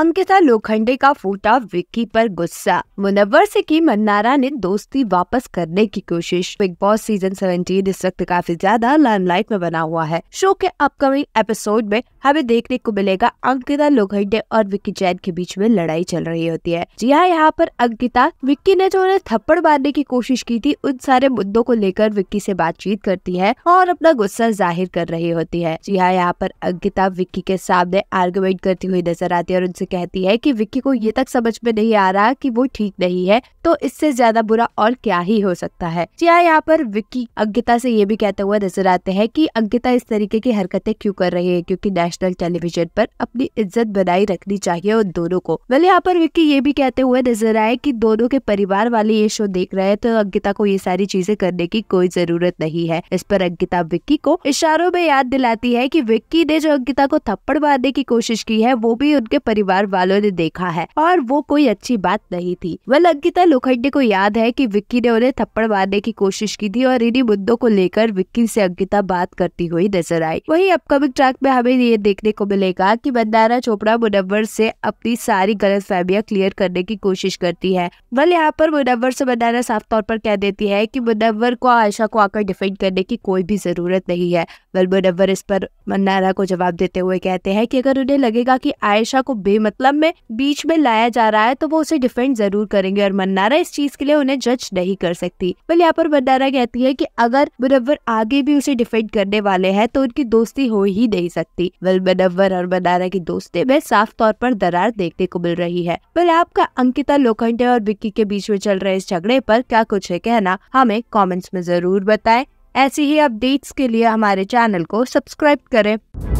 अंकिता लोखंडे का फूटा विक्की पर गुस्सा मुनवर से की मन्नारा ने दोस्ती वापस करने की कोशिश बिग बॉस सीजन सेवेंटीन इस वक्त काफी ज्यादा लाइमलाइट में बना हुआ है शो के अपकमिंग एपिसोड में हमें देखने को मिलेगा अंकिता लोखंडे और विक्की जैन के बीच में लड़ाई चल रही होती है जी हाँ यहाँ पर अंकिता विक्की ने जो उन्हें थप्पड़ मारने की कोशिश की थी उन सारे मुद्दों को लेकर विक्की से बातचीत करती है और अपना गुस्सा जाहिर कर रही होती है जी हाँ यहाँ पर अंकिता विक्की के सामने आर्गुमेंट करती हुई नजर आती है और उनसे उसे कहती है कि विक्की को ये तक समझ में नहीं आ रहा कि वो ठीक नहीं है तो इससे ज्यादा बुरा और क्या ही हो सकता है जिया यहाँ पर विक्की अंकिता से ये भी कहते हुए नजर आते हैं कि अंकिता इस तरीके की हरकतें क्यों कर रही है क्योंकि नेशनल टेलीविजन पर अपनी इज्जत बनाई रखनी चाहिए उन दोनों को वेल यहाँ पर विक्की ये भी कहते हुए नजर आए की दोनों के परिवार वाले ये शो देख रहे हैं तो अंकिता को ये सारी चीजें करने की कोई जरूरत नहीं है इस पर अंकिता विक्की को इशारों में याद दिलाती है की विक्की ने जो अंकिता को थप्पड़ मारने की कोशिश की है वो भी उनके परिवार परिवार वालों ने देखा है और वो कोई अच्छी बात नहीं थी वह अंकिता लोखंडे को याद है कि विक्की ने उन्हें थप्पड़ मारने की कोशिश की थी और इन्हीं मुद्दों को लेकर विक्की से अंकिता बात करती हुई नजर आई वही अपकमिंग ट्रैक में हमें ये देखने को मिलेगा की बंदारा चोपड़ा मुनवर से अपनी सारी गलत फैमिया क्लियर करने की कोशिश करती है वल यहाँ पर मुनवर से बंदारा साफ तौर पर कह देती है की मुनवर को आयशा को आकर डिफेंड करने की कोई भी जरूरत नहीं है वल मुनवर इस पर मन्नारा को जवाब देते हुए कहते हैं कि अगर उन्हें लगेगा कि आयशा को बे मतलब में बीच में लाया जा रहा है तो वो उसे डिफेंड जरूर करेंगे और मन्नारा इस चीज के लिए उन्हें जज नहीं कर सकती पर यहाँ पर मन्नारा कहती है की अगर मुनव्वर आगे भी उसे डिफेंड करने वाले है तो उनकी दोस्ती हो ही नहीं सकती वेल मुनव्वर और मन्नारा की दोस्ती में साफ तौर पर दरार देखने को मिल रही है वेल आपका अंकिता लोखंडे और विक्की के बीच में चल रहे इस झगड़े पर क्या कुछ है कहना हमें कमेंट्स में जरूर बताएं ऐसी ही अपडेट्स के लिए हमारे चैनल को सब्सक्राइब करें